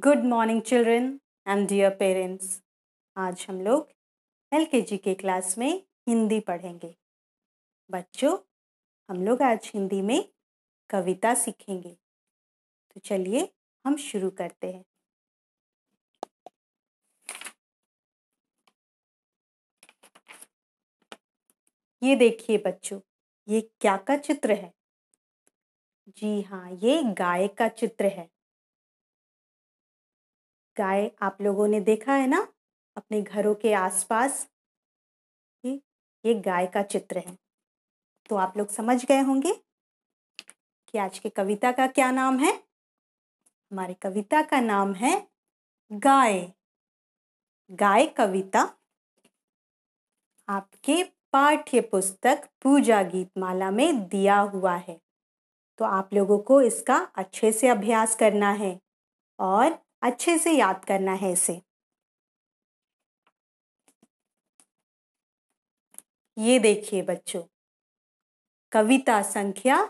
good morning children and dear parents आज हम लोग एल के क्लास में हिंदी पढ़ेंगे बच्चों हम लोग आज हिंदी में कविता सीखेंगे तो चलिए हम शुरू करते हैं ये देखिए बच्चों ये क्या का चित्र है जी हाँ ये गाय का चित्र है गाय आप लोगों ने देखा है ना अपने घरों के आसपास ये गाय का चित्र है तो आप लोग समझ गए होंगे कि आज की कविता का क्या नाम है हमारी कविता का नाम है गाय गाय कविता आपके पाठ्य पुस्तक पूजा गीतमाला में दिया हुआ है तो आप लोगों को इसका अच्छे से अभ्यास करना है और अच्छे से याद करना है इसे ये देखिए बच्चों कविता संख्या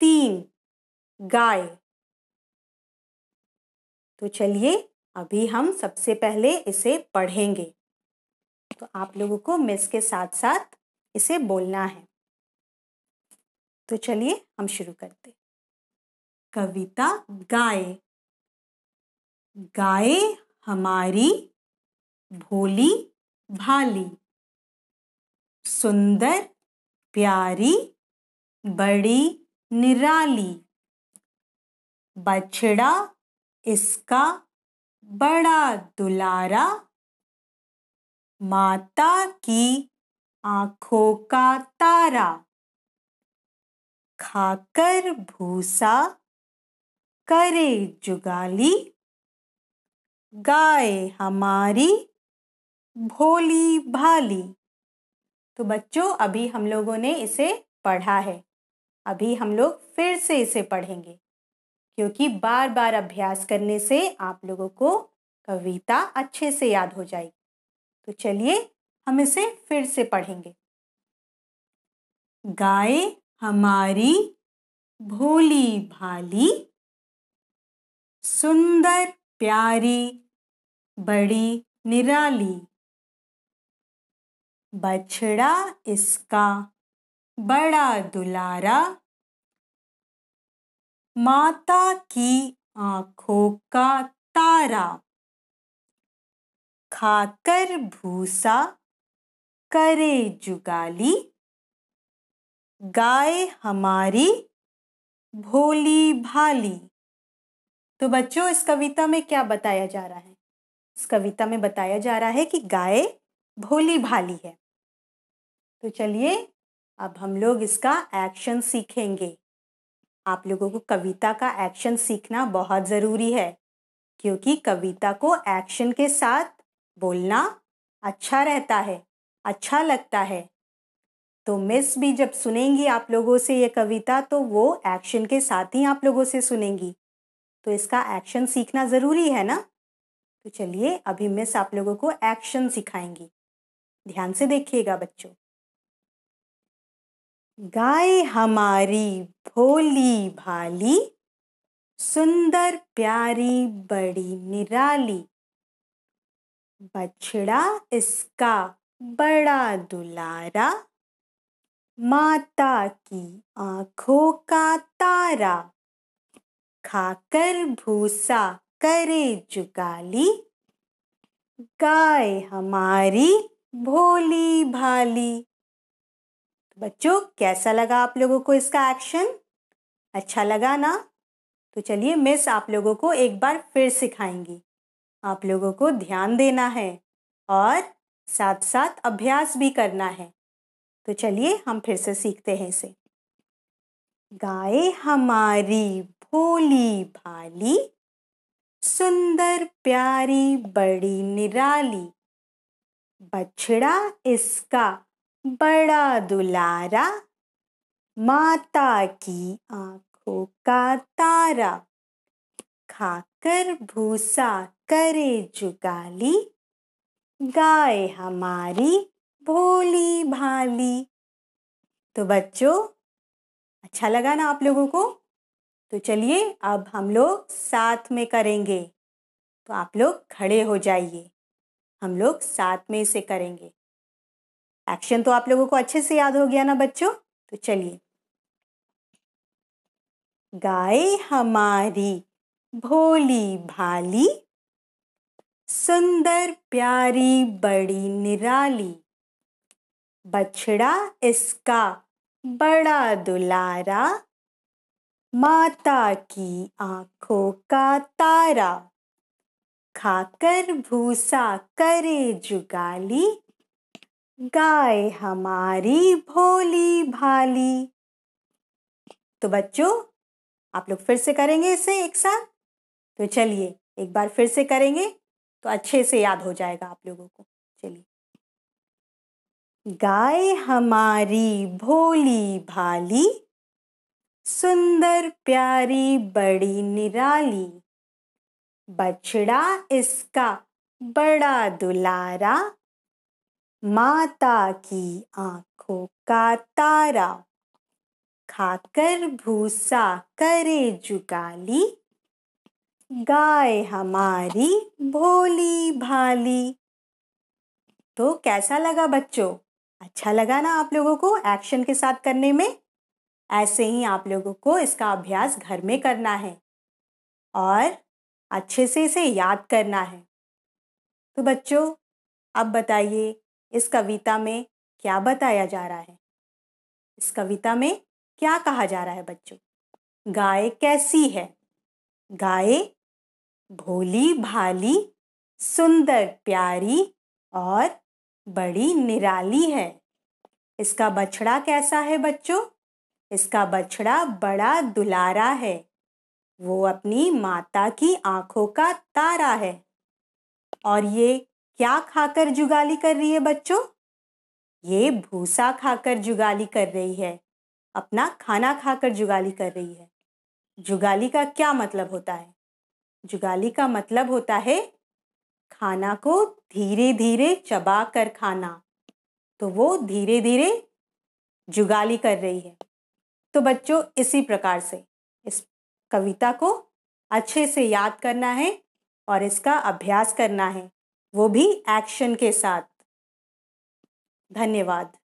तीन गाय तो चलिए अभी हम सबसे पहले इसे पढ़ेंगे तो आप लोगों को मिस के साथ साथ इसे बोलना है तो चलिए हम शुरू करते कविता गाय गाय हमारी भोली भाली सुंदर प्यारी बड़ी निराली बछड़ा इसका बड़ा दुलारा माता की आंखों का तारा खाकर भूसा करे जुगाली गाय हमारी भोली भाली तो बच्चों अभी हम लोगों ने इसे पढ़ा है अभी हम लोग फिर से इसे पढ़ेंगे क्योंकि बार बार अभ्यास करने से आप लोगों को कविता अच्छे से याद हो जाएगी तो चलिए हम इसे फिर से पढ़ेंगे गाय हमारी भोली भाली सुंदर प्यारी बड़ी निराली बछड़ा इसका बड़ा दुलारा माता की आंखों का तारा खाकर भूसा करे जुगाली गाय हमारी भोली भाली तो बच्चों इस कविता में क्या बताया जा रहा है इस कविता में बताया जा रहा है कि गाय भोली भाली है तो चलिए अब हम लोग इसका एक्शन सीखेंगे आप लोगों को कविता का एक्शन सीखना बहुत ज़रूरी है क्योंकि कविता को एक्शन के साथ बोलना अच्छा रहता है अच्छा लगता है तो मिस भी जब सुनेंगी आप लोगों से ये कविता तो वो एक्शन के साथ ही आप लोगों से सुनेंगी तो इसका एक्शन सीखना ज़रूरी है ना तो चलिए अभी मिस आप लोगों को एक्शन सिखाएंगी ध्यान से देखिएगा बच्चों गाय हमारी भोली भाली सुंदर प्यारी बड़ी निराली बछड़ा इसका बड़ा दुलारा माता की आंखों का तारा खाकर भूसा करे जुगाली गाय हमारी भोली भाली तो बच्चों कैसा लगा आप लोगों को इसका एक्शन अच्छा लगा ना तो चलिए मिस आप लोगों को एक बार फिर सिखाएंगी आप लोगों को ध्यान देना है और साथ साथ अभ्यास भी करना है तो चलिए हम फिर से सीखते हैं इसे गाय हमारी भोली भाली सुंदर प्यारी बड़ी निराली बछड़ा इसका बड़ा दुलारा माता की आंखों का तारा खाकर भूसा करे जुगाली गाय हमारी भोली भाली तो बच्चों अच्छा लगा ना आप लोगों को तो चलिए अब हम लोग साथ में करेंगे तो आप लोग खड़े हो जाइए हम लोग साथ में इसे करेंगे एक्शन तो आप लोगों को अच्छे से याद हो गया ना बच्चों तो चलिए गाय हमारी भोली भाली सुंदर प्यारी बड़ी निराली बछड़ा इसका बड़ा दुलारा माता की आंखों का तारा खाकर भूसा करे जुगाली गाय हमारी भोली भाली तो बच्चों आप लोग फिर से करेंगे इसे एक साथ तो चलिए एक बार फिर से करेंगे तो अच्छे से याद हो जाएगा आप लोगों को चलिए गाय हमारी भोली भाली सुंदर प्यारी बड़ी निराली बछड़ा इसका बड़ा दुलारा माता की आंखों का तारा खाकर भूसा करे जुगाली गाय हमारी भोली भाली तो कैसा लगा बच्चों अच्छा लगा ना आप लोगों को एक्शन के साथ करने में ऐसे ही आप लोगों को इसका अभ्यास घर में करना है और अच्छे से इसे याद करना है तो बच्चों अब बताइए इस कविता में क्या बताया जा रहा है इस कविता में क्या कहा जा रहा है बच्चों गाय कैसी है गाय भोली भाली सुंदर प्यारी और बड़ी निराली है इसका बछड़ा कैसा है बच्चों इसका बछड़ा बड़ा दुलारा है वो अपनी माता की आंखों का तारा है और ये क्या खाकर जुगाली कर रही है बच्चों ये भूसा खाकर जुगाली कर रही है अपना खाना खाकर जुगाली कर रही है जुगाली का क्या मतलब होता है जुगाली का मतलब होता है खाना को धीरे धीरे चबा कर खाना तो वो धीरे धीरे जुगाली कर रही है तो बच्चों इसी प्रकार से इस कविता को अच्छे से याद करना है और इसका अभ्यास करना है वो भी एक्शन के साथ धन्यवाद